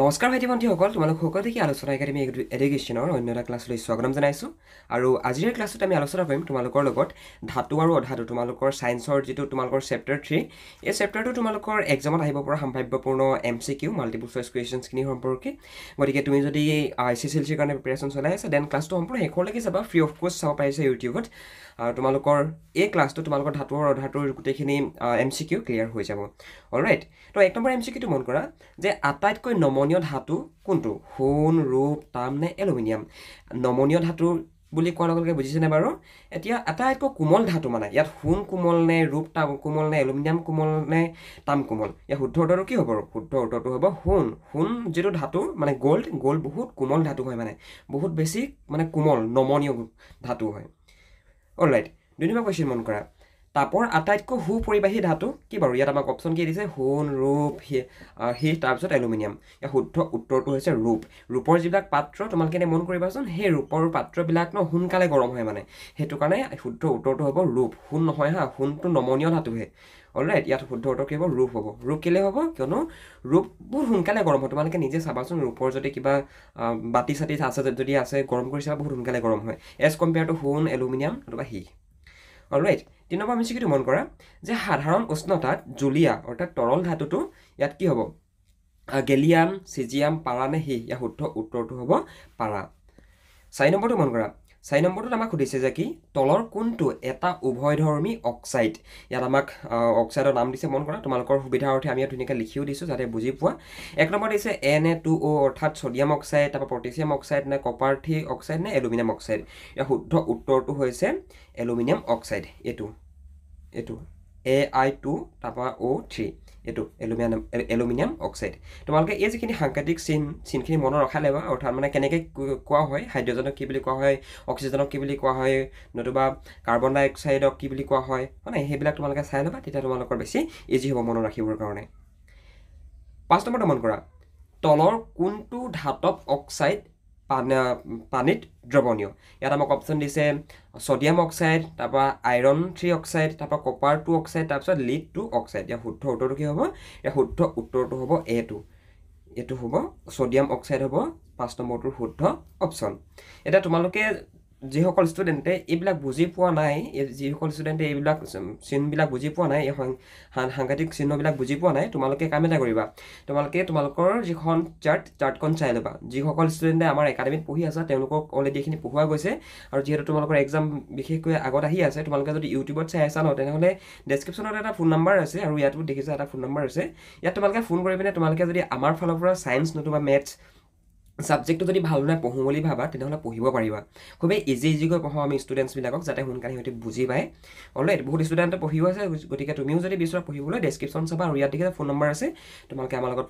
নমস্কাৰ ভাইটি ভণ্টীসকল তোমালোক সকলোকে আলোচনা একাডেমী এডুকেশ্যনৰ অন্য এটা ক্লাছলৈ স্বাগতম জনাইছোঁ আৰু আজিৰ ক্লাছত আমি আলোচনা কৰিম তোমালোকৰ লগত ধাতু আৰু অধাতু তোমালোকৰ ছায়েন্সৰ যিটো তোমালোকৰ চেপ্টাৰ থ্ৰী এই চেপ্টাৰটো তোমালোকৰ এক্সামত আহিব পৰা সম্ভাৱ্যপূৰ্ণ M C Q multiple choice কুৱেশ্যনছখিনি সম্পৰ্কে গতিকে তুমি যদি আই চি চি এল চিৰ কাৰণে প্ৰিপেৰেশ্যন চলাই আছা দেন ক্লাছটো সম্পূৰ্ণ শেষলৈকে যাবা ফ্ৰী অফ কষ্ট চাব পাৰিছা ইউটিউবত আৰু তোমালোকৰ এই ক্লাছটো তোমালোকৰ ধাতুৰ অধাতুৰ গোটেইখিনি এম চি কিউ ক্লিয়াৰ হৈ যাব অল ৰাইট তো এক নম্বৰ এম চি কিউটো মন কৰা যে আটাইতকৈ নমনীয় ধাতু কোনটো সোণ ৰূপ তাম নে এলুমিনিয়াম নমনীয় ধাতু বুলি কোৱাৰ লগে লগে বুজিছেনে বাৰু এতিয়া আটাইতকৈ কোমল ধাতু মানে ইয়াত সোণ কোমল নে ৰূপ তাম কোমল নে এলুমিনিয়াম কোমল নে তাম কোমল ইয়াৰ শুদ্ধ উত্তৰটো কি হ'ব বাৰু শুদ্ধ উত্তৰটো হ'ব সোণ সোণ যিটো ধাতু মানে গ'ল্ড গ'ল্ড বহুত কোমল ধাতু হয় মানে বহুত বেছি মানে কোমল নমনীয় ধাতু হয় অল ৰাইট দুই নম্বৰ কুৱেশ্যন মন কৰা তাপৰ আটাইতকৈ সু পৰিবাহী ধাতু কি বাৰু ইয়াত আমাক অপশ্যন কি দিছে সোণ ৰূপ সেই তাৰপিছত এলুমিনিয়াম ইয়াৰ শুদ্ধ উত্তৰটো হৈছে ৰূপ ৰূপৰ যিবিলাক পাত্ৰ তোমালোকে এনে মন কৰিবাচোন সেই ৰূপৰ পাত্ৰবিলাক ন সোনকালে গৰম হয় মানে সেইটো কাৰণে শুদ্ধ উত্তৰটো হ'ব ৰূপ সোণ নহয় হা সোণটো নমনীয় ধাতুহে অলৰাইট ইয়াত কি হ'ব ৰূপ হ'ব ৰূপ কেলৈ হ'ব কিয়নো ৰূপ বহুত সোনকালে গৰম হয় তোমালোকে নিজে চাবাচোন ৰূপৰ যদি কিবা বাতি চাতি আছে যদি আছে গৰম কৰি চাবা বহুত সোনকালে গৰম হয় এজ কম্পেয়াৰ টু সোণ এলুমিনিয়াম নতুবা হি অলৰাইট তিনি নম্বৰ আমি চিকিটো মন কৰা যে সাধাৰণ উষ্ণতাত জুলীয়া অৰ্থাৎ তৰল ধাতুটো ইয়াত কি হ'ব গেলিয়াম চিজিয়াম পাৰা নে সি ইয়াৰ শুদ্ধ উত্তৰটো হ'ব পাৰা চাৰি নম্বৰটো মন কৰা চাৰি নম্বৰটোত আমাক সুধিছে যে কি তলৰ কোনটো এটা উভয়ধৰ্মী অক্সাইড ইয়াত আমাক অক্সাইডৰ নাম দিছে মন কৰা তোমালোকৰ সুবিধাৰ অৰ্থে আমি ধুনীয়াকৈ লিখিও দিছোঁ যাতে বুজি পোৱা এক নম্বৰ দিছে এন এ টু অ' অৰ্থাৎ ছডিয়াম অক্সাইড তাৰপৰা পটেছিয়াম অক্সাইড নে কপাৰ্থি অক্সাইড নে এলুমিনিয়াম অক্সাইড ইয়াৰ শুদ্ধ উত্তৰটো হৈছে এলুমিনিয়াম অক্সাইড এইটো এইটো এ আই টু তাৰপৰা অ' থ্ৰী এইটো এলুমিনিয়াম এলুমিনিয়াম অক্সাইড তোমালোকে এই যিখিনি সাংকেতিক চিন চিনখিনি মনত ৰখাই লাগিব অৰ্থাৎ মানে কেনেকৈ কোৱা হয় হাইড্ৰজেনক কি বুলি কোৱা হয় অক্সিজেনক কি বুলি কোৱা হয় নতুবা কাৰ্বন ডাই অক্সাইডক কি বুলি কোৱা হয় মানে সেইবিলাক তোমালোকে চাই ল'বা তেতিয়া তোমালোকৰ বেছি ইজি হ'ব মনত ৰাখিবৰ কাৰণে পাঁচ নম্বৰটো মন কৰা তলৰ কোনটো ধাতৱ অক্সাইড পানীত দ্ৰৱণীয় ইয়াত আমাক অপশ্যন দিছে ছডিয়াম অক্সাইড তাৰপৰা আইৰণ থ্ৰী অক্সাইড তাৰপৰা কপাৰ টু অক্সাইড তাৰপিছত লিড টু অক্সাইড ইয়াৰ শুদ্ধ উত্তৰটো কি হ'ব ইয়াৰ শুদ্ধ উত্তৰটো হ'ব এ টু এইটো হ'ব ছডিয়াম অক্সাইড হ'ব পাঁচ নম্বৰটোৰ শুদ্ধ অপশ্যন এতিয়া তোমালোকে যিসকল ষ্টুডেণ্টে এইবিলাক বুজি পোৱা নাই যিসকল ষ্টুডেণ্টে এইবিলাক চিহ্নবিলাক বুজি পোৱা নাই এই সাংঘাতিক চিহ্নবিলাক বুজি পোৱা নাই তোমালোকে কাম এটা কৰিবা তোমালোকে তোমালোকৰ যিখন চাৰ্ট চাৰ্টখন চাই ল'বা যিসকল ষ্টুডেণ্টে আমাৰ একাডেমিত পঢ়ি আছা তেওঁলোকক অলৰেডি এইখিনি পঢ়োৱা গৈছে আৰু যিহেতু তোমালোকৰ একজাম বিশেষকৈ আগত আহি আছে তোমালোকে যদি ইউটিউবত চাই আছা ন তেনেহ'লে ডেছক্ৰিপশ্যনত এটা ফোন নাম্বাৰ আছে আৰু ইয়াতো দেখিছা এটা ফোন নাম্বাৰ আছে ইয়াত তোমালোকে ফোন কৰি পিনে তোমালোকে যদি আমাৰ ফালৰ পৰা ছায়েন্স নতুবা মেথছ ছাবজেক্টটো যদি ভাল নহয় পঢ়োঁ বুলি ভাবা তেনেহ'লে পঢ়িব পাৰিবা খুবেই ইজি ইজিকৈ পঢ়াওঁ আমি ষ্টুডেণ্টছবিলাকক যাতে সোনকালে সিহঁতি বুজি পায় অলৰেড বহুত ষ্টুডেণ্টে পঢ়িও আছে গতিকে তুমিও যদি বিচৰা পঢ়িবলৈ ডেছক্ৰিপশ্যন চাবা আৰু ইয়াত দেখিলে ফোন নম্বৰ আছে তোমালোকে আমাৰ লগত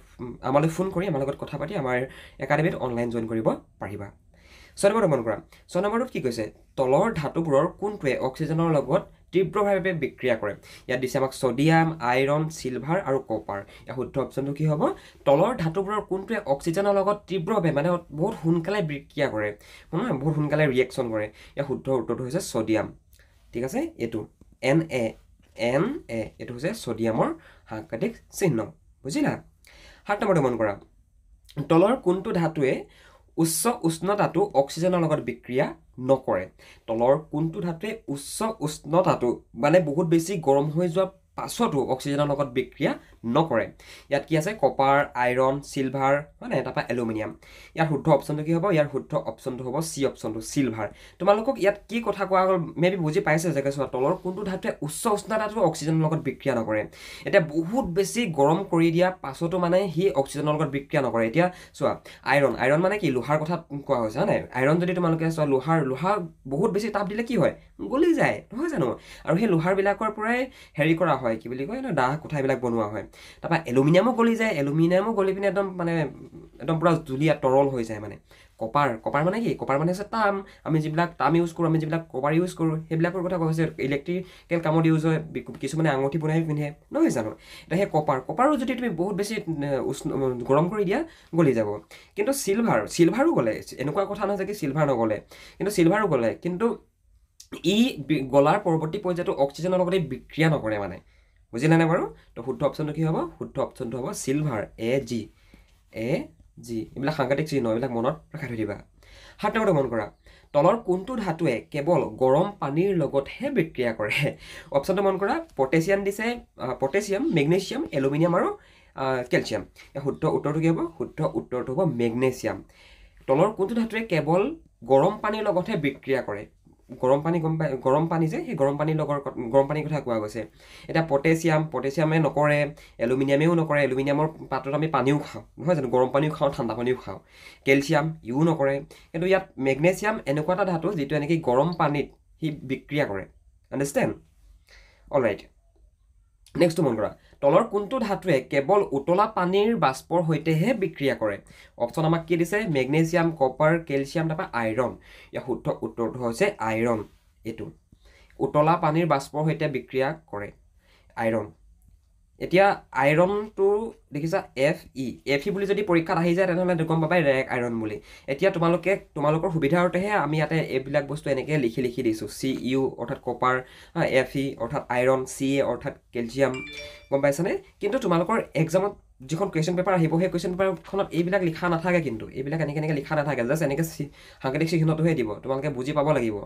আমালৈ ফোন কৰি আমাৰ লগত কথা পাতি আমাৰ একাডেমিত অনলাইন জইন কৰিব পাৰিবা ছয় নম্বৰটো মন কৰা ছয় নম্বৰটোত কি কৈছে তলৰ ধাতুবোৰৰ কোনটোৱে অক্সিজেনৰ লগত তীব্ৰভাৱে বিক্ৰিয়া কৰে ইয়াত দিছে আমাক ছডিয়াম আইৰণ চিলভাৰ আৰু কপাৰ ইয়াৰ শুদ্ধ অপশ্যনটো কি হ'ব তলৰ ধাতুবোৰৰ কোনটোৱে অক্সিজেনৰ লগত তীব্ৰভাৱে মানে বহুত সোনকালে বিক্ৰিয়া কৰে মানে বহুত সোনকালে ৰিয়েকশ্যন কৰে ইয়াৰ শুদ্ধ উত্তৰটো হৈছে ছডিয়াম ঠিক আছে এইটো এন এ এন এ এইটো হৈছে ছডিয়ামৰ সাংঘাতিক চিহ্ন বুজিলা সাত নম্বৰটো মন কৰা তলৰ কোনটো ধাতুৱে উচ্চ উষ্ণতাটো অক্সিজেনৰ লগত বিক্ৰিয়া নকৰে তলৰ কোনটো ধাতুৱে উচ্চ উষ্ণতাটো মানে বহুত বেছি গৰম হৈ যোৱা পাছতো অক্সিজেনৰ লগত বিক্ৰিয়া নকৰে ইয়াত কি আছে কপাৰ আইৰণ চিলভাৰ হয় নাই তাৰপৰা এলুমিনিয়াম ইয়াৰ শুদ্ধ অপশ্যনটো কি হ'ব ইয়াৰ শুদ্ধ অপশ্যনটো হ'ব চি অপশ্যনটো চিলভাৰ তোমালোকক ইয়াত কি কথা কোৱা হ'ল মে বি বুজি পাইছে যে চোৱা তলৰ কোনটো ধাতুৱে উচ্চ উষ্ণতাটো অক্সিজেনৰ লগত বিক্ৰিয়া নকৰে এতিয়া বহুত বেছি গৰম কৰি দিয়া পাছতো মানে সি অক্সিজেনৰ লগত বিক্ৰিয়া নকৰে এতিয়া চোৱা আইৰণ আইৰণ মানে কি লোহাৰ কথা কোৱা হৈছে হয় নাই আইৰণ যদি তোমালোকে চোৱা লোহাৰ লোহা বহুত বেছি তাপ দিলে কি হয় গলি যায় নহয় জানো আৰু সেই লোহাৰবিলাকৰ পৰাই হেৰি কৰা হয় হয় কি বুলি কয় এনেই দাহ কোঠাবিলাক বনোৱা হয় তাৰপৰা এলুমিনিয়ামো গলি যায় এলুমিনিয়ামো গলি পিনে একদম মানে একদম পূৰা জুলীয়া তৰল হৈ যায় মানে কপাৰ কপাৰ মানে কি কপাৰ মানে হৈছে তাম আমি যিবিলাক তাম ইউজ কৰোঁ আমি যিবিলাক কপাৰ ইউজ কৰোঁ সেইবিলাকৰ কথা কোৱা হৈছে ইলেক্ট্ৰিকেল কামত ইউজ হয় কিছুমানে আঙুঠি বনাই পিন্ধে নহয় জানো এতিয়া সেই কপাৰ কপাৰো যদি তুমি বহুত বেছি উষ্ণ গৰম কৰি দিয়া গলি যাব কিন্তু চিলভাৰ চিলভাৰো গ'লে এনেকুৱা কথা নহয় যে কি চিলভাৰ নগ'লে কিন্তু চিলভাৰো গ'লে কিন্তু ই গলাৰ পৰৱৰ্তী পৰ্যায়টো অক্সিজেনৰ লগতে বিক্ৰিয়া নকৰে মানে বুজিলা নাই বাৰু তো শুদ্ধ অপশ্যনটো কি হ'ব শুদ্ধ অপশ্যনটো হ'ব silver A G A G এইবিলাক সাংঘাতিক চিহ্ন এইবিলাক মনত ৰখাই থৈ দিবা সাত নম্বৰটো মন কৰা তলৰ কোনটো ধাতুৱে কেৱল গৰম পানীৰ লগতহে বিক্ৰিয়া কৰে অপশ্যনটো মন কৰা পটেচিয়াম দিছে পটেচিয়াম মেগনেচিয়াম এলুমিনিয়াম আৰু কেলছিয়াম শুদ্ধ উত্তৰটো কি হ'ব শুদ্ধ উত্তৰটো হ'ব মেগনেচিয়াম তলৰ কোনটো ধাতুৱে কেৱল গৰম পানীৰ লগতহে বিক্ৰিয়া কৰে গৰম পানী গম পা গৰম পানী যে সেই গৰম পানীৰ লগৰ গৰম পানীৰ কথা কোৱা গৈছে এতিয়া পটেছিয়াম পটেছিয়ামে নকৰে এলুমিনিয়ামেও নকৰে এলুমিনিয়ামৰ পাত্ৰত আমি পানীও খাওঁ নহয় জানো গৰম পানীও খাওঁ ঠাণ্ডা পানীও খাওঁ কেলছিয়াম ইও নকৰে কিন্তু ইয়াত মেগনেছিয়াম এনেকুৱা এটা ধাতু যিটো এনেকৈ গৰম পানীত সি বিক্ৰিয়া কৰে আণ্ডাৰষ্টেণ্ড অল ৰাইট নেক্সটটো মন কৰা তলৰ কোনটো ধাতুৱে কেৱল উতলা পানীৰ বাষ্পৰ সৈতেহে বিক্ৰিয়া কৰে অপশ্যন আমাক কি দিছে মেগনেচিয়াম কপাৰ কেলছিয়াম তাৰপৰা আইৰণ ইয়াৰ শুদ্ধ উত্তৰটো হৈছে আইৰণ এইটো উতলা পানীৰ বাষ্পৰ সৈতে বিক্ৰিয়া কৰে আইৰণ এতিয়া আইৰণটো দেখিছা এফ ই এফ ই বুলি যদি পৰীক্ষাত আহি যায় তেনেহ'লে গম পাবাই ৰেক আইৰণ বুলি এতিয়া তোমালোকে তোমালোকৰ সুবিধাৰতেহে আমি ইয়াতে এইবিলাক বস্তু এনেকৈ লিখি লিখি দিছোঁ চি ইউ অৰ্থাৎ কপাৰ এফ ই অৰ্থাৎ আইৰণ চি এ অৰ্থাৎ কেলছিয়াম গম পাইছানে কিন্তু তোমালোকৰ এক্সামত যিখন কুৱেশ্যন পেপাৰ আহিব সেই কুৱেশ্যন পেপাৰখনত এইবিলাক লিখা নাথাকে কিন্তু এইবিলাক এনেকৈ এনেকৈ লিখা নাথাকে জাষ্ট এনেকৈ সাংকেতিক চিহ্নটোহে দিব তোমালোকে বুজি পাব লাগিব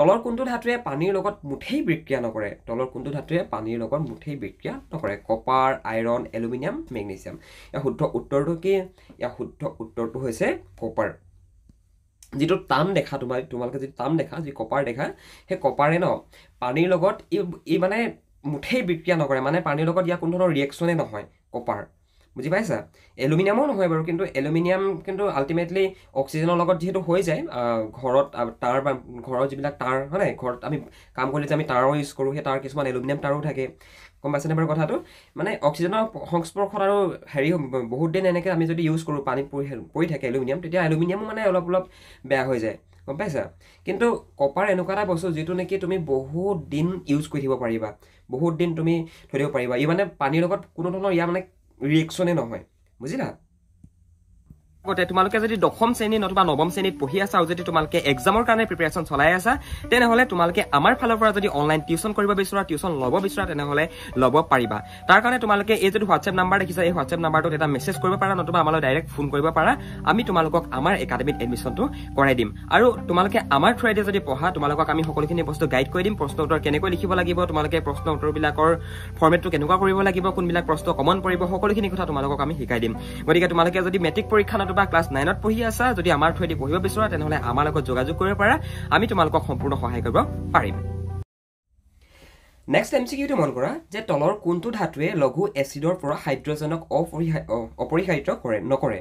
তলৰ কোনটো ধাতুৱে পানীৰ লগত মুঠেই বিক্ৰিয়া নকৰে তলৰ কোনটো ধাতুৱে পানীৰ লগত মুঠেই বিক্ৰিয়া নকৰে কপাৰ আইৰণ এলুমিনিয়াম মেগনেছিয়াম ইয়াৰ শুদ্ধ উত্তৰটো কি ইয়াৰ শুদ্ধ উত্তৰটো হৈছে কপাৰ যিটো টান দেখা তোমাৰ তোমালোকে যিটো টান দেখা যি কপাৰ দেখা সেই কপাৰে ন পানীৰ লগত ই মানে মুঠেই বিক্ৰিয়া নকৰে মানে পানীৰ লগত ইয়াৰ কোনো ধৰণৰ ৰিয়েকশ্যনেই নহয় কপাৰ বুজি পাইছা এলুমিনিয়ামো নহয় বাৰু কিন্তু এলুমিনিয়াম কিন্তু আল্টিমেটলি অক্সিজেনৰ লগত যিহেতু হৈ যায় ঘৰত তাঁৰ বা ঘৰৰ যিবিলাক তাঁৰ হয় নাই ঘৰত আমি কাম কৰিলে যে আমি তাঁৰো ইউজ কৰোঁ সেই তাঁৰ কিছুমান এলুমিনিয়াম তাঁৰো থাকে গম পাইছেনে বাৰু কথাটো মানে অক্সিজেনৰ সংস্পৰ্শত আৰু হেৰি বহুত দিন এনেকৈ আমি যদি ইউজ কৰোঁ পানীত পৰি পৰি থাকে এলুমিনিয়াম তেতিয়া এলুমিনিয়ামো মানে অলপ অলপ বেয়া হৈ যায় গম পাইছা কিন্তু কপাৰ এনেকুৱা এটা বস্তু যিটো নেকি তুমি বহুত দিন ইউজ কৰি থাকিব পাৰিবা বহুত দিন তুমি থৈ দিব পাৰিবা ই মানে পানীৰ লগত কোনো ধৰণৰ ইয়াৰ মানে リアクショの方へ。もちろ গতে তোমালোকে যদি দশম শ্ৰেণীত নতুবা নৱম শ্ৰেণীত পঢ়ি আছা আৰু যদি তোমালোকে এক্সামৰ কাৰণে প্ৰিপেৰেশ্যন চলাই আছা তেনেহ'লে তোমালোকে আমাৰ ফালৰ পৰা যদি অনলাইন টিউচন কৰিব বিচৰা টিউচন ল'ব বিচৰা তেনেহ'লে ল'ব পাৰিবা তাৰ কাৰণে তোমালোকে এই যদি হোৱাটছএপ নাম্বাৰ দেখিছা এই হোৱাটছএপ নাম্বাৰটোত এটা মেছেজ কৰিব পাৰা নতুবা আমালৈ ডাইৰেক্ট ফোন কৰিব পাৰা আমি তোমালোকক আমাৰ একাডেমিত এডমিশ্যনটো কৰাই দিম আৰু তোমালোকে আমাৰ থ্ৰুৱেদি যদি পঢ়া তোমালোকক আমি সকলোখিনি বস্তু গাইড কৰি দিম প্ৰশ্ন উত্তৰ কেনেকৈ লিখিব লাগিব তোমালোকে প্ৰশ্ন উত্তৰবিলাকৰ ফৰ্মেটটো কেনেকুৱা কৰিব লাগিব কোনবিলাক প্ৰশ্ন কমন পৰিব সকলোখিনি কথা তোমালোকক আমি শিকাই দিম গতিকে তোমালোকে যদি মেট্ৰিক পৰীক্ষা তোমাৰ ক্লাছ নাইনত পঢ়ি আছা যদি আমাৰ থ্ৰুৱেদি পঢ়িব বিচৰা তেনেহ'লে আমাৰ লগত যোগাযোগ কৰিব পাৰা আমি তোমালোকক সম্পূৰ্ণ সহায় কৰিব পাৰিম নেক্সট এম চি কিউটো মন কৰা যে তলৰ কোনটো ধাতুৱে লঘু এচিডৰ পৰা হাইড্ৰজেনক অপৰিহাৰ অপৰিহাৰিত কৰে নকৰে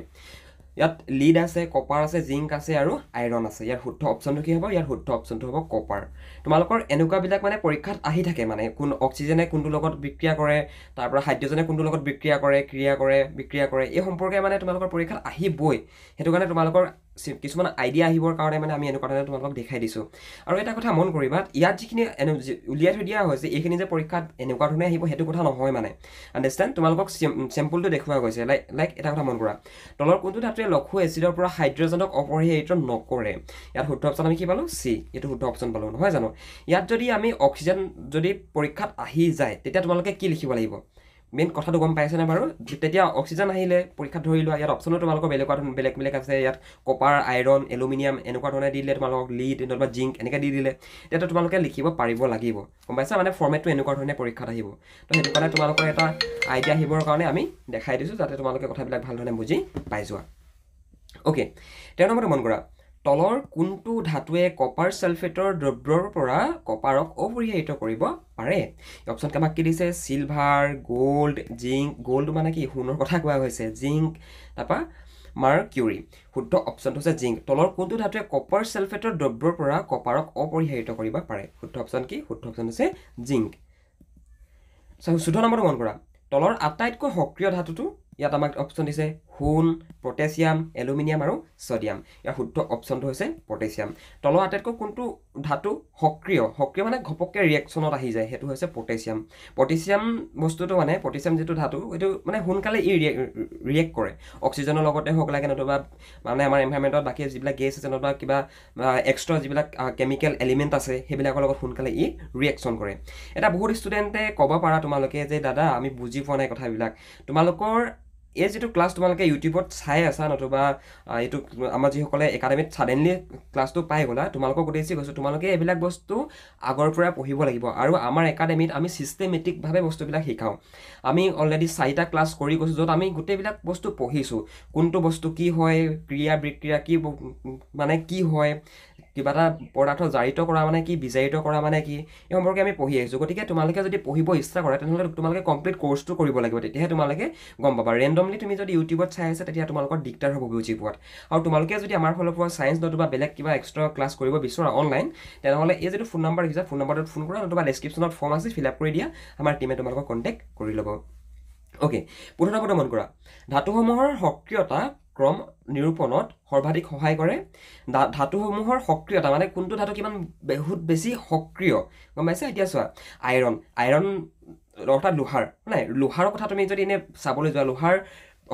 ইয়াত লিড আছে কপাৰ আছে জিংক আছে আৰু আইৰণ আছে ইয়াৰ শুদ্ধ অপশ্যনটো কি হ'ব ইয়াৰ শুদ্ধ অপশ্যনটো হ'ব কপাৰ তোমালোকৰ এনেকুৱাবিলাক মানে পৰীক্ষাত আহি থাকে মানে কোন অক্সিজেনে কোনটো লগত বিক্ৰিয়া কৰে তাৰপৰা হাইড্ৰজেনে কোনটোৰ লগত বিক্ৰিয়া কৰে ক্ৰিয়া কৰে বিক্ৰিয়া কৰে এই সম্পৰ্কে মানে তোমালোকৰ পৰীক্ষাত আহিবই সেইটো কাৰণে তোমালোকৰ কিছুমান আইডিয়া আহিবৰ কাৰণে মানে আমি এনেকুৱা ধৰণে তোমালোকক দেখাই দিছোঁ আৰু এটা কথা মন কৰিবা ইয়াত যিখিনি এনে উলিয়াই থৈ দিয়া হৈছে এইখিনি যে পৰীক্ষাত এনেকুৱা ধৰণে আহিব সেইটো কথা নহয় মানে আণ্ডাৰষ্টেণ্ড তোমালোকক চেম্পুলটো দেখুওৱা গৈছে লাইক লাইক এটা কথা মন কৰা তলৰ কোনটো ধাতুৱে লঘু এচিডৰ পৰা হাইড্ৰজেনক অপৰিহাৰিত নকৰে ইয়াত শুদ্ধ অপশ্যন আমি কি পালোঁ চি এইটো শুদ্ধ অপশ্যন পালোঁ নহয় জানো ইয়াত যদি আমি অক্সিজেন যদি পৰীক্ষাত আহি যায় তেতিয়া তোমালোকে কি লিখিব লাগিব মেইন কথাটো গম পাইছেনে বাৰু তেতিয়া অক্সিজেন আহিলে পৰীক্ষাত ধৰি লোৱা ইয়াত অপশ্যনো তোমালোকৰ বেলেগ বেলেগ বেলেগ আছে ইয়াত কপাৰ আইৰণ এলুমিনিয়াম এনেকুৱা ধৰণে দি দিলে তোমালোকক লিড নতুবা জিংক এনেকৈ দি দিলে তেতিয়া তোমালোকে লিখিব পাৰিব লাগিব গম পাইছা মানে ফৰ্মেটটো এনেকুৱা ধৰণে পৰীক্ষাত আহিব তো সেইটো কাৰণে তোমালোকৰ এটা আইডিয়া আহিবৰ কাৰণে আমি দেখাই দিছোঁ যাতে তোমালোকে কথাবিলাক ভাল ধৰণে বুজি পাই যোৱা অ'কে তেওঁৰ নম্বৰটো মন কৰা তলৰ কোনটো ধাতুৱে কপাৰ চালফেটৰ দ্ৰব্যৰ পৰা কপাৰক অপৰিহিত কৰিব পাৰে অপশ্যনটো আমাক কি দিছে চিলভাৰ গ'ল্ড জিংক গ'ল্ড মানে কি সোণৰ কথা কোৱা হৈছে জিংক তাৰপৰা মাৰ্কিউৰী শুদ্ধ অপশ্যনটো হৈছে জিংক তলৰ কোনটো ধাতুৱে কপাৰ চেলফেটৰ দ্ৰব্যৰ পৰা কপাৰক অপৰিহাৰিত কৰিব পাৰে শুদ্ধ অপশ্যন কি শুদ্ধ অপশ্যন হৈছে জিংক চুদ্ধ নম্বৰটো মন কৰা তলৰ আটাইতকৈ সক্ৰিয় ধাতুটো ইয়াত আমাক অপশ্যন দিছে সোণ পটেছিয়াম এলুমিনিয়াম আৰু ছডিয়াম ইয়াৰ শুদ্ধ অপশ্যনটো হৈছে পটেছিয়াম তলৰ আটাইতকৈ কোনটো ধাতু সক্ৰিয় সক্ৰিয় মানে ঘপককৈ ৰিয়েকশ্যনত আহি যায় সেইটো হৈছে পটেছিয়াম পটেছিয়াম বস্তুটো মানে পটেছিয়াম যিটো ধাতু সেইটো মানে সোনকালে ই ৰিয়েক্ট কৰে অক্সিজেনৰ লগতে হওক লাগে নতুবা মানে আমাৰ এনভাইৰমেণ্টত বাকী যিবিলাক গেছ আছে নতুবা কিবা এক্সট্ৰা যিবিলাক কেমিকেল এলিমেণ্ট আছে সেইবিলাকৰ লগত সোনকালে ই ৰিয়েকশ্যন কৰে এটা বহুত ষ্টুডেণ্টে ক'ব পাৰা তোমালোকে যে দাদা আমি বুজি পোৱা নাই কথাবিলাক তোমালোকৰ এই যিটো ক্লাছ তোমালোকে ইউটিউবত চাই আছা নতুবা এইটো আমাৰ যিসকলে একাডেমিত চাডেনলি ক্লাছটো পাই গ'লা তোমালোকক উদ্দেশ্যে কৈছোঁ তোমালোকে এইবিলাক বস্তু আগৰ পৰা পঢ়িব লাগিব আৰু আমাৰ একাডেমিত আমি ছিষ্টেমেটিকভাৱে বস্তুবিলাক শিকাওঁ আমি অলৰেডি চাৰিটা ক্লাছ কৰি গৈছোঁ য'ত আমি গোটেইবিলাক বস্তু পঢ়িছোঁ কোনটো বস্তু কি হয় ক্ৰিয়া বিক্ৰিয়া কি মানে কি হয় কিবা এটা পদাৰ্থ জাৰিত কৰা মানে কি বিজাৰিত কৰা মানে কি এই সম্পৰ্কে আমি পঢ়ি আহিছোঁ গতিকে তোমালোকে যদি পঢ়িব ইচ্ছা কৰা তেনেহ'লে তোমালোকে কমপ্লিট কৰ্চটো কৰিব লাগিব তেতিয়াহে তোমালোকে গম পাবা ৰেণ্ডমলি তুমি যদি ইউটিউবত চাই আছা তেতিয়া তোমালোকৰ দিগদাৰ হ'ব বুজি পোৱাত আৰু তোমালোকে যদি আমাৰ ফালৰ পৰা ছায়েন্স নতুবা বেলেগ কিবা এক্সট্ৰা ক্লাছ কৰিব বিচৰা অনলাইন তেনেহ'লে এই যিটো ফোন নাম্বাৰ দেখিছা ফোন নাম্বাৰটোত ফোন কৰা নতুবা ডেছক্ৰিপশ্যনত ফৰ্ম আছে ফিল আপ কৰি দিয়া আমাৰ টীমে তোমালোকক কণ্টেক্ট কৰি ল'ব অ'কে প্ৰথমতে মন কৰা ধাতুসমূহৰ সক্ৰিয়তা ক্ৰম নিৰূপণত সৰ্বাধিক সহায় কৰে ধা ধাতুসমূহৰ সক্ৰিয়তা মানে কোনটো ধাতু কিমান বহুত বেছি সক্ৰিয় গম পাইছা এতিয়া চোৱা আইৰণ আইৰণ অৰ্থাৎ লোহাৰ নাই লোহাৰৰ কথা তুমি যদি এনেই চাবলৈ যোৱা লোহাৰ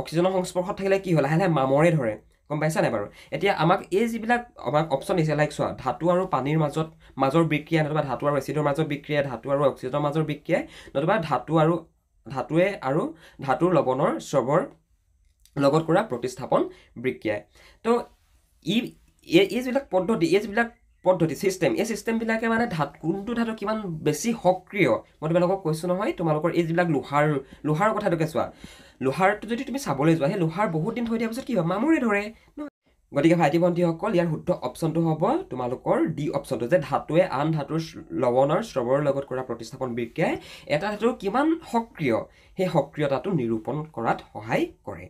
অক্সিজেনৰ সংস্পৰ্শত থাকিলে কি হয় লাহে লাহে মামৰে ধৰে গম পাইছা নাই বাৰু এতিয়া আমাক এই যিবিলাক আমাক অপশ্যন দিছে লাইক চোৱা ধাতু আৰু পানীৰ মাজত মাজৰ বিক্ৰিয়া নতুবা ধাতু আৰু এচিডৰ মাজৰ বিক্ৰিয়া ধাতু আৰু অক্সিজেনৰ মাজৰ বিক্ৰিয়াই নতুবা ধাতু আৰু ধাতুৱে আৰু ধাতুৰ লৱণৰ স্ৰৱৰ লগত কৰা প্ৰতিস্থাপন বিক্ৰিয়াই তো ই এই যিবিলাক পদ্ধতি এই যিবিলাক পদ্ধতি ছিষ্টেম এই ছিষ্টেমবিলাকে মানে ধাত কোনটো ধাতু কিমান বেছি সক্ৰিয় মই তোমালোকক কৈছোঁ নহয় তোমালোকৰ এই যিবিলাক লোহাৰ লোহাৰৰ কথাটোকে চোৱা লোহাৰটো যদি তুমি চাবলৈ যোৱা সেই লোহাৰ বহুত দিন থৈ দিয়াৰ পিছত কি হয় মামৰে ধৰে ন গতিকে ভাইটি ভণ্টীসকল ইয়াৰ শুদ্ধ অপশ্যনটো হ'ব তোমালোকৰ ডি অপশ্যনটো যে ধাতুৱে আন ধাতুৰ লৱণৰ শ্ৰৱৰ লগত কৰা প্ৰতিস্থাপন বিক্ৰিয়াই এটা ধাতু কিমান সক্ৰিয় সেই সক্ৰিয়তাটো নিৰূপণ কৰাত সহায় কৰে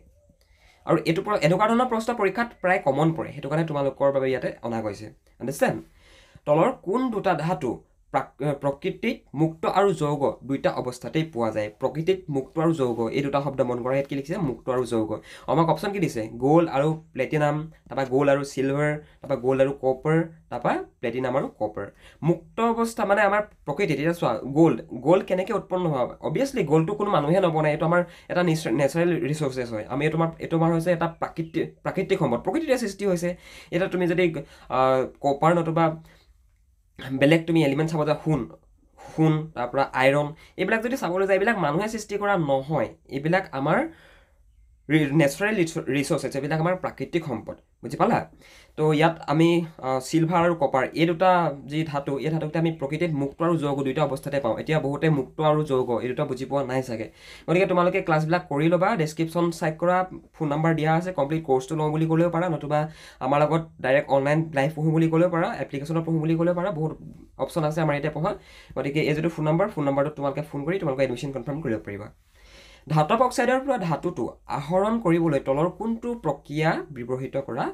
আৰু এইটো এনেকুৱা ধৰণৰ প্ৰশ্ন পৰীক্ষাত প্ৰায় কমন পৰে সেইটো কাৰণে তোমালোকৰ বাবে ইয়াতে অনা গৈছে আণ্ডাৰষ্টেণ্ড তলৰ কোন দুটা ধাতু প্ৰকৃতিত মুক্ত আৰু যৌগ দুইটা অৱস্থাতেই পোৱা যায় প্ৰকৃতিত মুক্ত আৰু যৌগ এই দুটা শব্দ মন কৰা ইয়াত কি লিখিছে মুক্ত আৰু যৌগ আমাক অপশ্যন কি দিছে গ'ল্ড আৰু প্লেটিনাম তাৰপৰা গ'ল্ড আৰু চিলভাৰ তাৰপৰা গ'ল্ড আৰু কপাৰ তাৰপৰা প্লেটিনাম আৰু কপাৰ মুক্ত অৱস্থা মানে আমাৰ প্ৰকৃতিত এতিয়া চোৱা গ'ল্ড গ'ল্ড কেনেকৈ উৎপন্ন হয় অভিয়াছলি গ'ল্ডটো কোনো মানুহে নবনায় এইটো আমাৰ এটা নেচাৰেল ৰিচ'ৰ্চেছ হয় আমি এইটো আমাৰ এইটো আমাৰ হৈছে এটা প্ৰাকৃতিক প্ৰাকৃতিক সম্পদ প্ৰকৃতিৰে সৃষ্টি হৈছে এতিয়া তুমি যদি কপাৰ নতুবা বেলেগ তুমি এলিমেণ্ট চাব যা সোণ সোণ তাৰপৰা আইৰণ এইবিলাক যদি চাবলৈ যায় এইবিলাক মানুহে সৃষ্টি কৰা নহয় এইবিলাক আমাৰ নেচাৰেল ৰিচোৰ্চ আছে এইবিলাক আমাৰ প্ৰাকৃতিক সম্পদ বুজি পালা তো ইয়াত আমি চিলভাৰ আৰু কপাৰ এই দুটা যি ধাতু এই ধাতুক আমি প্ৰকৃতিত মুক্ত আৰু যৌগ দুইটা অৱস্থাতে পাওঁ এতিয়া বহুতে মুক্ত আৰু যৌগ এই দুটা বুজি পোৱা নাই চাগে গতিকে তোমালোকে ক্লাছবিলাক কৰি ল'বা ডেছক্ৰিপশ্যন চাইক কৰা ফোন নাম্বাৰ দিয়া আছে কমপ্লিট কৰ্চটো লওঁ বুলি ক'লেও পাৰা নতুবা আমাৰ লগত ডাইৰেক্ট অনলাইন লাইভ পঢ়োঁ বুলি ক'লেও পাৰা এপ্লিকেশ্যনত পঢ়োঁ বুলি ক'লেও পাৰা বহুত অপশ্যন আছে আমাৰ এতিয়া পঢ়া গতিকে এই যিটো ফোন নাম্বাৰ ফোন নাম্বাৰটোত তোমালোকে ফোন কৰি তোমালোকে এডমিশ্যন কনফাৰ্ম কৰিব পাৰিবা ধাতৱ অক্সাইডৰ পৰা ধাতুটো আহৰণ কৰিবলৈ তলৰ কোনটো প্ৰক্ৰিয়া ব্যৱহৃত কৰা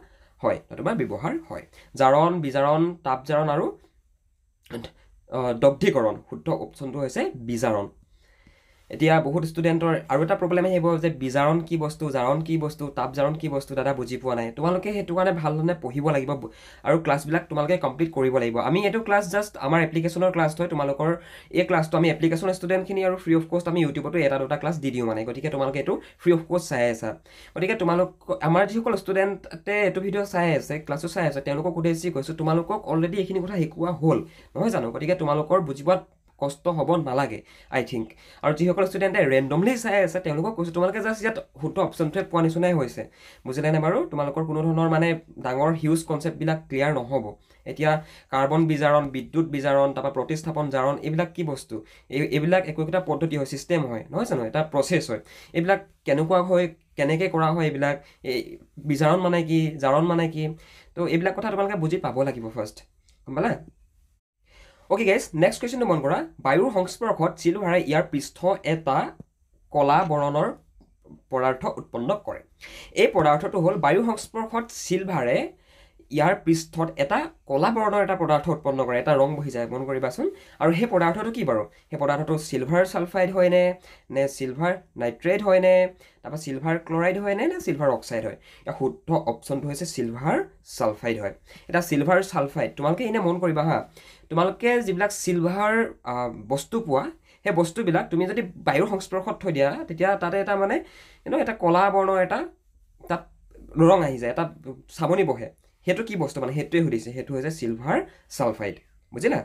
হয় নতুবা ব্যৱহাৰ হয় জাৰণ বিজাৰণ তাপজাৰণ আৰু দগ্ধীকৰণ শুদ্ধ অপশ্যনটো হৈছে বিজাৰণ এতিয়া বহুত ষ্টুডেণ্টৰ আৰু এটা প্ৰব্লেম আহিব যে বীজাৰণ কি বস্তু জাৰণ কি বস্তু তাপ জাৰণ কি বস্তু দাদা বুজি পোৱা নাই তোমালোকে সেইটো কাৰণে ভাল ধৰণে পঢ়িব লাগিব আৰু ক্লাছবিলাক তোমালোকে কমপ্লিট কৰিব লাগিব আমি এইটো ক্লাছ জাষ্ট আমাৰ এপ্লিকেশ্যনৰ ক্লাছ হয় তোমালোকৰ এই ক্লাছটো আমি এপ্লিকেশ্যন ষ্টুডেণ্টখিনি আৰু ফ্ৰী অফ কষ্ট আমি ইউটিউবতো এটা দুটা ক্লাছ দি দিওঁ মানে গতিকে তোমালোকে এইটো ফ্ৰী অফ কষ্ট চাই আছা গতিকে তোমালোক আমাৰ যিসকল ষ্টুডেণ্টে এইটো ভিডিঅ' চাই আছে ক্লাছো চাই আছে তেওঁলোকক উদ্দেশ্যি কৈছোঁ তোমালোকক অলৰেডি এইখিনি কথা শিকোৱা হ'ল নহয় জানো গতিকে তোমালোকৰ বুজি পোৱাত কষ্ট হ'ব নালাগে আই থিংক আৰু যিসকল ষ্টুডেণ্টে ৰেণ্ডমলি চাই আছে তেওঁলোকক কৈছোঁ তোমালোকে জাষ্ট ইয়াত শুদ্ধ অপশ্যনটোৱে পোৱা নিচিনাই হৈছে বুজিলেনে বাৰু তোমালোকৰ কোনো ধৰণৰ মানে ডাঙৰ হিউজ কনচেপ্টবিলাক ক্লিয়াৰ নহ'ব এতিয়া কাৰ্বন বিজাৰণ বিদ্যুৎ বিজাৰণ তাৰপৰা প্ৰতিস্থাপন জাৰণ এইবিলাক কি বস্তু এই এইবিলাক একো একোটা পদ্ধতি হয় ছিষ্টেম হয় নহয় জানো এটা প্ৰচেছ হয় এইবিলাক কেনেকুৱা হয় কেনেকৈ কৰা হয় এইবিলাক এই বিজাৰণ মানে কি জাৰণ মানে কি তো এইবিলাক কথা তোমালোকে বুজি পাব লাগিব ফাৰ্ষ্ট গম পালা অ'কে গেছ নেক্সট কুৱেশ্যনটো মন কৰা বায়ুৰ সংস্পৰ্শত চিলভাৰে ইয়াৰ পৃষ্ঠ এটা কলা বৰণৰ পদাৰ্থ উৎপন্ন কৰে এই পদাৰ্থটো হ'ল বায়ুৰ সংস্পৰ্শত চিলভাৰে ইয়াৰ পৃষ্ঠত এটা কলা বৰণৰ এটা পদাৰ্থ উৎপন্ন কৰে এটা ৰং বহি যায় মন কৰিবাচোন আৰু সেই পদাৰ্থটো কি বাৰু সেই পদাৰ্থটো চিলভাৰ ছালফাইড হয়নে নে চিলভাৰ নাইট্ৰেট হয়নে তাৰপৰা চিলভাৰ ক্লৰাইড হয়নে নে চিলভাৰ অক্সাইড হয় এতিয়া শুদ্ধ অপশ্যনটো হৈছে চিলভাৰ ছালফাইড হয় এটা চিলভাৰ ছালফাইড তোমালোকে এনেই মন কৰিবা হা তোমালোকে যিবিলাক চিলভাৰ বস্তু পোৱা সেই বস্তুবিলাক তুমি যদি বায়ুৰ সংস্পৰ্শত থৈ দিয়া তেতিয়া তাতে এটা মানে এনেও এটা কলা বৰ্ণৰ এটা তাত ৰং আহি যায় এটা চাবনি বহে সেইটো কি বস্তু মানে সেইটোৱে সুধিছে সেইটো হৈছে চিলভাৰ ছালফাইড বুজিলা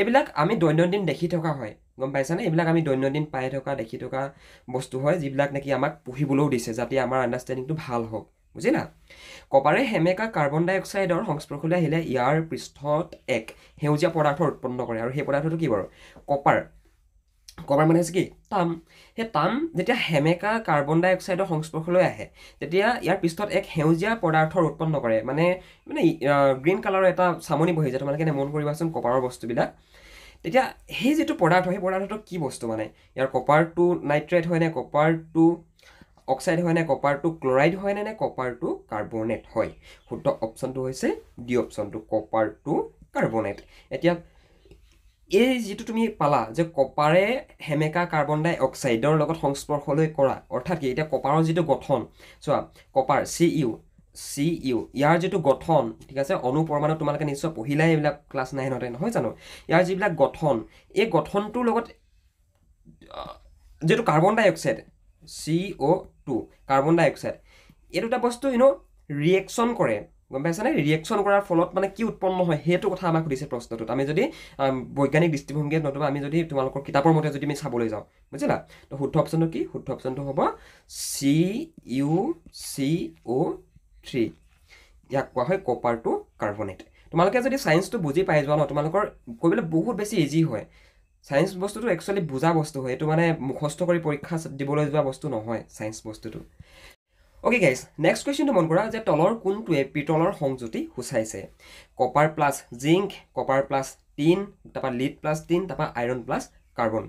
এইবিলাক আমি দৈনন্দিন দেখি থকা হয় গম পাইছানে এইবিলাক আমি দৈনন্দিন পাই থকা দেখি থকা বস্তু হয় যিবিলাক নেকি আমাক পুহিবলৈও দিছে যাতে আমাৰ আণ্ডাৰষ্টেণ্ডিংটো ভাল হওক বুজিলা কপাৰে সেমেকা কাৰ্বন ডাই অক্সাইডৰ সংস্পৰ্শলৈ আহিলে ইয়াৰ পৃষ্ঠত এক সেউজীয়া পদাৰ্থ উৎপন্ন কৰে আৰু সেই পদাৰ্থটো কি বাৰু কপাৰ কোৱাৰ মানে হৈছে কি তাম সেই তাম যেতিয়া সেমেকা কাৰ্বন ডাই অক্সাইডৰ সংস্পৰ্শলৈ আহে তেতিয়া ইয়াৰ পিছত এক সেউজীয়া পদাৰ্থৰ উৎপন্ন কৰে মানে মানে গ্ৰীণ কালাৰৰ এটা চামনি বহি যায় তোমালোকে মন কৰিবাচোন কপাৰৰ বস্তুবিলাক তেতিয়া সেই যিটো পদাৰ্থ সেই পদাৰ্থটো কি বস্তু মানে ইয়াৰ কপাৰটো নাইট্ৰেট হয়নে কপাৰটো অক্সাইড হয়নে কপাৰটো ক্ল'ৰাইড হয়নে নে কপাৰটো কাৰ্বনেট হয় শুদ্ধ অপশ্যনটো হৈছে ডি অপশ্যনটো কপাৰটো কাৰ্বনেট এতিয়া এই যিটো তুমি পালা যে কপাৰে সেমেকা কাৰ্বন ডাই অক্সাইডৰ লগত সংস্পৰ্শলৈ কৰা অৰ্থাৎ কি এতিয়া কপাৰৰ যিটো গঠন চোৱা copper C U C U ইয়াৰ যিটো গঠন ঠিক আছে অনুপ্ৰমাণত তোমালোকে নিশ্চয় পঢ়িলাই এইবিলাক ক্লাছ নাই সিহঁতে নহয় জানো ইয়াৰ যিবিলাক গঠন এই গঠনটোৰ লগত যিটো carbon dioxide C O' two carbon dioxide এই দুটা বস্তু ইউন' ৰিয়েকশ্যন কৰে গম পাইছেনে ৰিয়েকশ্যন কৰাৰ ফলত মানে কি উৎপন্ন হয় সেইটো কথা আমাক সুধিছে প্ৰশ্নটোত আমি যদি বৈজ্ঞানিক দৃষ্টিভংগীয়ে নতুবা আমি যদি তোমালোকৰ কিতাপৰ মতে যদি আমি চাবলৈ যাওঁ বুজিলা তো শুদ্ধ অপশ্যনটো কি শুদ্ধ অপশ্যনটো হ'ব C U C O' three ইয়াক কোৱা হয় কপাৰ টু কাৰ্বনেট তোমালোকে যদি চায়েন্সটো বুজি পাই যোৱা ন তোমালোকৰ কৰিবলৈ বহুত বেছি ইজি হয় চায়েন্স বস্তুটো একচুৱেলি বুজা বস্তু হয় এইটো মানে মুখস্থ কৰি পৰীক্ষা দিবলৈ যোৱা বস্তু নহয় চায়েন্স বস্তুটো অ'কে গাইজ নেক্সট কুৱেশ্যনটো মন কৰা যে তলৰ কোনটোৱে পিতলৰ সংযুতি সূচাইছে copper plus zinc copper plus tin তাৰপৰা লিড প্লাছ টিন তাৰপৰা আইৰণ প্লাছ কাৰ্বন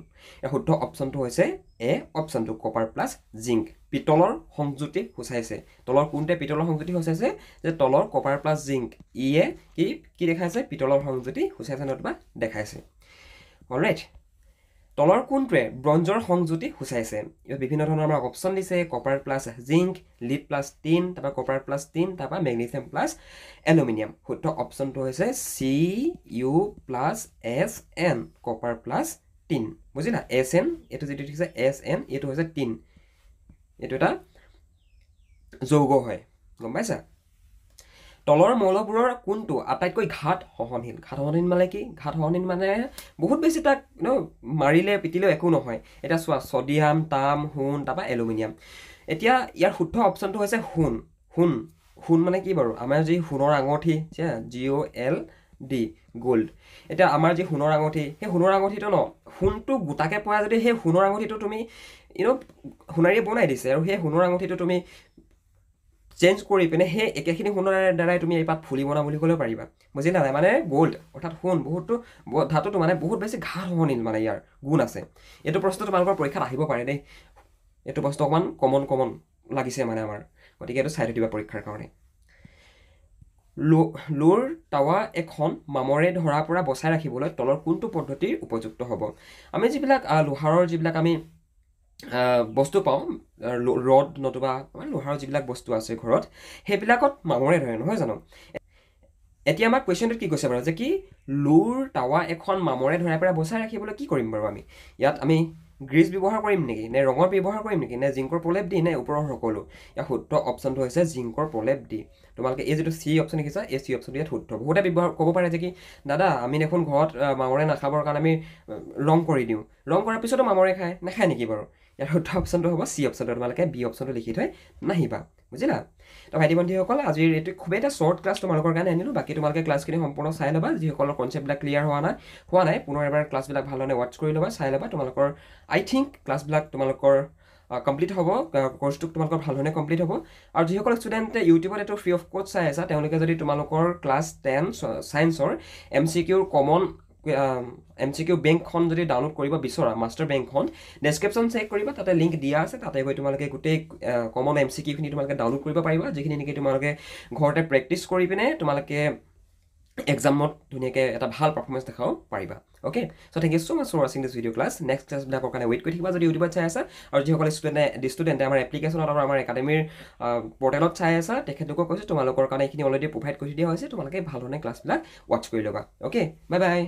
এই শুদ্ধ অপশ্যনটো হৈছে এ অপশ্যনটো কপাৰ প্লাছ জিংক পিতলৰ সংযুতি সূচাইছে তলৰ কোনটোৱে পিতলৰ সংযুতি সূচাইছে যে তলৰ কপাৰ প্লাছ জিংক ইয়ে কি কি দেখাইছে পিতলৰ সংযুতি সূচাইছে নতুবা দেখাইছে অলৰাইট তলৰ কোনটোৱে ব্ৰঞ্জৰ সংযুতি সূচাইছে ইয়াত বিভিন্ন ধৰণৰ আমাক অপশ্যন দিছে copper plus zinc lead plus tin তাৰপৰা কপাৰ প্লাছ টিন তাৰপৰা মেগনেচিয়াম প্লাছ এলুমিনিয়াম শুদ্ধ অপশ্যনটো হৈছে C U plus S N copper plus tin বুজিলা এছ এন এইটো যিটো থাকিছে এছ এন এইটো হৈছে টিন এইটো এটা যৌগ হয় গম পাইছা তলৰ মৌলবোৰৰ কোনটো আটাইতকৈ ঘাট সহনশীল ঘাত সহনশীল মানে কি ঘাত সহনশীল মানে বহুত বেছি তাক ন মাৰিলে পিটিলেও একো নহয় এতিয়া চোৱা ছডিয়াম তাম সোণ তাৰপৰা এলুমিনিয়াম এতিয়া ইয়াৰ শুদ্ধ অপশ্যনটো হৈছে সোণ সোণ সোণ মানে কি বাৰু আমাৰ যি সোণৰ আঙঠি G O' L D gold এতিয়া আমাৰ যি সোণৰ আঙঠি সেই সোণৰ আঙঠিটো ন সোণটো গোটাকৈ পোৱা যদি সেই সোণৰ আঙঠিটো তুমি ইউনো সোণাৰীয়ে বনাই দিছে আৰু সেই সোণৰ আঙঠিটো তুমি চেঞ্জ কৰি পিনে সেই একেখিনি সোণৰ দ্বাৰাই তুমি এই পাত ফুলি বনাওঁ বুলি ক'লেও পাৰিবা নাই মানে গ'ল্ড অৰ্থাৎ সোণ বহুতো ধাতুটো মানে বহুত বেছি ঘাট হোৱনি মানে ইয়াৰ গুণ আছে এইটো প্ৰশ্ন তোমালোকৰ পৰীক্ষাত আহিব পাৰে দেই এইটো বস্তু অকণমান কমন কমন লাগিছে মানে আমাৰ গতিকে এইটো চাই থৈ দিবা পৰীক্ষাৰ কাৰণে লো লোৰ টাৱা এখন মামৰে ধৰাৰ পৰা বচাই ৰাখিবলৈ তলৰ কোনটো পদ্ধতিৰ উপযুক্ত হ'ব আমি যিবিলাক লোহাৰৰ যিবিলাক আমি বস্তু পাওঁ ৰদ নতুবা আমাৰ লোহাৰৰ যিবিলাক বস্তু আছে ঘৰত সেইবিলাকত মামৰে ধৰে নহয় জানো এতিয়া আমাক কুৱেশ্যনটোত কি কৈছে বাৰু যে কি লোৰ টাৱা এখন মামৰে ধৰাৰ পৰা বচাই ৰাখিবলৈ কি কৰিম বাৰু আমি ইয়াত আমি গ্ৰীজ ব্যৱহাৰ কৰিম নেকি নে ৰঙৰ ব্যৱহাৰ কৰিম নেকি নে জিংকৰ প্ৰলেপ দি নে ওপৰৰ সকলো ইয়াৰ শুদ্ধ অপশ্যনটো হৈছে জিংকৰ প্ৰলেপ দি তোমালোকে এই যিটো চি অপশ্যন লিখিছা এই চি অপশ্যনটো ইয়াত শুদ্ধ বহুতে ব্যৱহাৰ ক'ব পাৰে যে কি দাদা আমি দেখোন ঘৰত মামৰে নাখাবৰ কাৰণে আমি ৰং কৰি দিওঁ ৰং কৰাৰ পিছতো মামৰে খায় নাখায় নেকি বাৰু ইয়াৰ শুদ্ধ অপশ্যনটো হ'ব চি অপশ্যনটো তোমালোকে বি অপশ্যনটো লিখি থৈ নাহিবা বুজিলা ত' ভাইটি ভণ্টিসকল আজিৰ এইটো খুবেই এটা শ্বৰ্ট ক্লাছ তোমালোকৰ কাৰণে আনিলোঁ বাকী তোমালোকে ক্লাছখিনি সম্পূৰ্ণ চাই ল'বা যিসকলৰ কনচেপ্টবিলাক ক্লিয়াৰ হোৱা নাই হোৱা নাই পুনৰ এবাৰ ক্লাছবিলাক ভালধৰণে ৱাটছ কৰি ল'বা চাই ল'বা তোমালোকৰ আই থিংক ক্লাছবিলাক তোমালোকৰ কমপ্লিট হ'ব কৰ্চটোক তোমালোকৰ ভাল ধৰণে কমপ্লিট হ'ব আৰু যিসকল ষ্টুডেণ্টে ইউটিউবত এইটো ফ্ৰী অফ ক'ৰ্চ চাই আছা তেওঁলোকে যদি তোমালোকৰ ক্লাছ টেন চাইন্সৰ M C Q common M C Q বেংকখন যদি ডাউনলোড কৰিব বিচৰা মাষ্টাৰ বেংকখন ডেছক্ৰিপশ্যন চেক কৰিবা তাতে লিংক দিয়া আছে তাতে গৈ তোমালোকে গোটেই কমন এম চি কিউখিনি তোমালোকে ডাউনলোড কৰিব পাৰিবা যিখিনি নেকি তোমালোকে ঘৰতে প্ৰেক্টিচ কৰি পিনে তোমালোকে এক্সামত ধুনীয়াকৈ এটা ভাল পাৰফৰ্মেঞ্চ দেখাব পাৰিবা okay so' thank you so' much for ৱাচিং দিছ ভিডিঅ' ক্লাছ নেক্সট ক্লাছবিলাকৰ কাৰণে ৱেইট কৰি থাকিবা যদি ইউটিউবত চাই আছা আৰু যিসকলে ষ্টুডেণ্টে ষ্টুডেণ্টে আমাৰ এপ্লিকেশ্যনত আৰু আমাৰ একাডেমিৰ পৰ্টেলত চাই আছা তেখেতলোকক কৈছোঁ তোমালোকৰ কাৰণে এইখিনি অলৰেডি প্ৰভাইড কৰি দিয়া হৈছে তোমালোকে ভাল ধৰণে ক্লাছবিলাক ৱাচ কৰি ল'বা অ'কে বাই বাই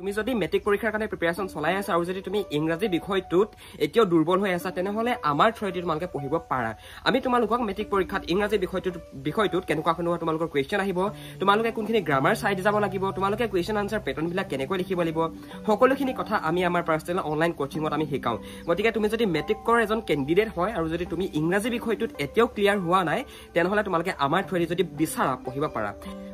তুমি যদি মেট্ৰিক পৰীক্ষাৰ কাৰণে প্ৰিপেৰেশ্যন চলাই আছা আৰু যদি তুমি ইংৰাজী বিষয়টোত এতিয়াও দুৰ্বল হৈ আছা তেনেহ'লে আমাৰ থ্ৰুৱেদি তোমালোকে পঢ়িব পাৰা আমি তোমালোকক মেট্ৰিক পৰীক্ষাত ইংৰাজী বিষয়টোত বিষয়টোত কেনেকুৱা কেনেকুৱা তোমালোকৰ কুৱেশ্যন আহিব তোমালোকে কোনখিনি গ্ৰামাৰ চাই যাব লাগিব তোমালোকে কুৱেশ্যন আনচাৰ পেটাৰ্ণবিলাক কেনেকৈ লিখিব লাগিব সকলোখিনি কথা আমি আমাৰ পাৰ্চনেল অনলাইন কোচিঙত আমি শিকাওঁ গতিকে তুমি যদি মেট্ৰিকৰ এজন কেণ্ডিডেট হয় আৰু যদি তুমি ইংৰাজী বিষয়টোত এতিয়াও ক্লিয়াৰ হোৱা নাই তেনেহ'লে তোমালোকে আমাৰ থ্ৰুৱেদি যদি বিচাৰা পঢ়িব পাৰা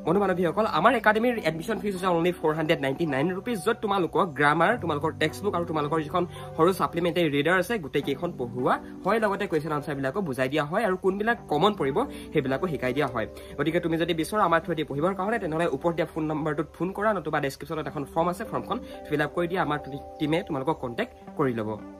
বন্ধু বান্ধৱীসকল আমাৰ একাডেমীৰ এডমিশ্যন ফিজ হৈছে only for hundred ninety nine rupee পেজত তোমালোকক গ্ৰামাৰ তোমালোকৰ টেক্সট বুক আৰু তোমালোকৰ যিখন সৰু ছাপ্লিমেণ্টেৰী ৰিডাৰ আছে গোটেইকেইখন পঢ়োৱা হয় লগতে কুৱেশ্যন আনচাৰবিলাকো বুজাই দিয়া হয় আৰু কোনবিলাক কমন পৰিব সেইবিলাকো শিকাই দিয়া হয় গতিকে তুমি যদি বিচৰা আমাৰ থ্ৰুৱেদি পঢ়িবৰ কাৰণে তেনেহ'লে ওপৰত দিয়া ফোন নম্বৰটোত ফোন কৰা নতুবা ডেছক্ৰিপশ্যনত এখন ফৰ্ম আছে ফৰ্মখন ফিল আপ কৰি দিয়া আমাৰ টিমে তোমালোকক কণ্টেক্ট কৰি ল'ব